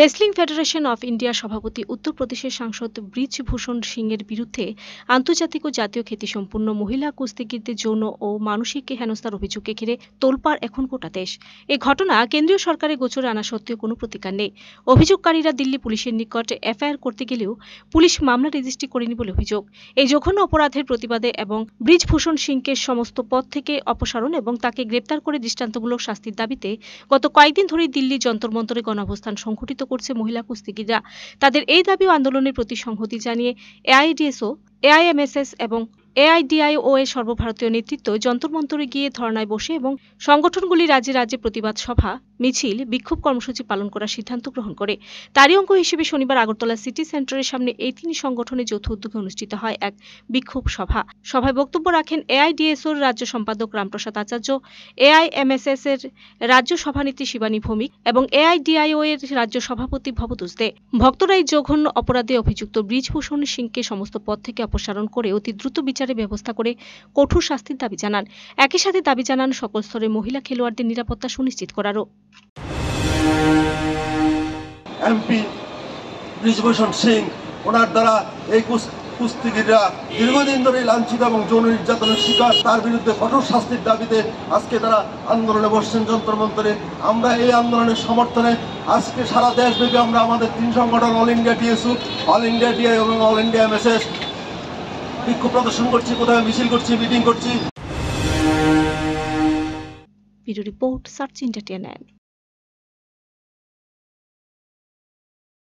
wrestling federation of India সভাপতি উত্তরপ্রদেশের সাংসদ ব্রিজভূষণ সিংয়ের বিরুদ্ধে আন্তর্জাতিক ও জাতীয় খ্যাতিসম্পন্ন মহিলা কুস্তিগীরদের যৌন ও মানসিক হেনস্থার অভিযোগকে ঘিরে তোলপাড় এখন গোটা দেশ এ ঘটনা কেন্দ্রীয় সরকারের গোচরে আনা সত্ত্বেও কোনো প্রতিকার নেই অভিযোগকারীরা দিল্লি পুলিশের নিকট এফআইআর করতে গেলেও পুলিশ মামলা রেজিস্ট্রি করেনি বলে অভিযোগ এই জঘন্য অপরাধের প্রতিবাদে এবং ব্রিজভূষণ সিংকে সমস্ত পথ থেকে অপসারণ এবং তাকে গ্রেপ্তার করে দৃষ্টান্তমূলক শাস্তির দাবিতে গত কয়েকদিন ধরেই দিল্লি যন্তরমন্তরে গণঅবস্থান সংঘটিত প্রভাবিত করছে মহিলা কুস্তিগিরা তাদের এই দাবি আন্দোলনের প্রতি সংহতি জানিয়ে এআইডিএসও এআইএমএসএস এবং এআইডিআইও এর সর্বভারতীয় নেতৃত্ব মন্তরে গিয়ে ধর্নায় বসে এবং সংগঠনগুলি রাজ্যে রাজ্যে প্রতিবাদ সভা মিছিল বিক্ষোভ কর্মসূচি পালন করার সিদ্ধান্ত গ্রহণ করে তারই অঙ্গ হিসেবে শনিবার আগরতলা সিটি সেন্টারের সামনে এই তিন সংগঠনের যৌথ উদ্যোগে অনুষ্ঠিত হয় এক বিক্ষোভ সভা সভায় বক্তব্য রাখেন এআইডিএসওর রাজ্য সম্পাদক রামপ্রসাদ আচার্য এআইএমএসএস এর রাজ্য সভানেত্রী শিবানী ভৌমিক এবং এআইডিআইও এর রাজ্য সভাপতি ভবতোষ দে ভক্তরা এই জঘন্য অপরাধে অভিযুক্ত ব্রিজভূষণ সিংকে সমস্ত পদ থেকে অপসারণ করে অতি দ্রুত বিচারের ব্যবস্থা করে কঠোর শাস্তির দাবি জানান একই সাথে দাবি জানান সকল স্তরের মহিলা খেলোয়াড়দের নিরাপত্তা সুনিশ্চিত করারও এমপি ব্রিজভূষণ সিং ওনার দ্বারা এই কুস্তিগিরা দীর্ঘদিন ধরে লাঞ্ছিত এবং যৌন নির্যাতনের শিকার তার বিরুদ্ধে কঠোর শাস্তির দাবিতে আজকে তারা আন্দোলনে বসছেন যন্ত্রমন্ত্রে আমরা এই আন্দোলনের সমর্থনে আজকে সারা দেশব্যাপী আমরা আমাদের তিন সংগঠন all India TSU all India TI এবং অল ইন্ডিয়া এমএসএস বিক্ষোভ প্রদর্শন করছি কোথায় মিছিল করছি মিটিং করছি রিপোর্ট সার্চ ইন্টারটেনমেন্ট